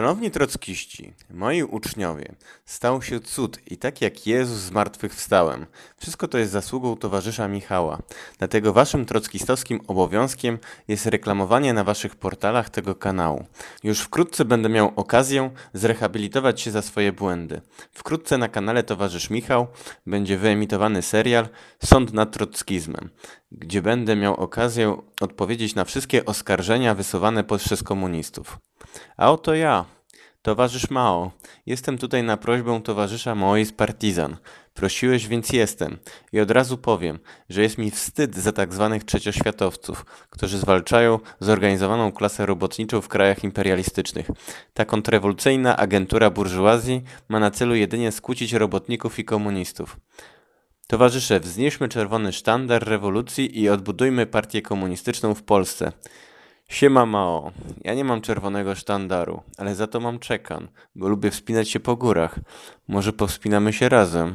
Szanowni trockiści, moi uczniowie, stał się cud i tak jak Jezus zmartwychwstałem. Wszystko to jest zasługą towarzysza Michała. Dlatego waszym trockistowskim obowiązkiem jest reklamowanie na waszych portalach tego kanału. Już wkrótce będę miał okazję zrehabilitować się za swoje błędy. Wkrótce na kanale Towarzysz Michał będzie wyemitowany serial Sąd nad trockizmem, gdzie będę miał okazję odpowiedzieć na wszystkie oskarżenia wysuwane przez komunistów. A oto ja, towarzysz Mao. Jestem tutaj na prośbę towarzysza mojej z Partizan. Prosiłeś, więc jestem. I od razu powiem, że jest mi wstyd za tak zwanych trzecioświatowców, którzy zwalczają zorganizowaną klasę robotniczą w krajach imperialistycznych. Ta kontrrewolucyjna agentura burżuazji ma na celu jedynie skłócić robotników i komunistów. Towarzysze, wznieśmy czerwony sztandar rewolucji i odbudujmy partię komunistyczną w Polsce. Siema Mao, ja nie mam czerwonego sztandaru, ale za to mam czekan, bo lubię wspinać się po górach. Może powspinamy się razem?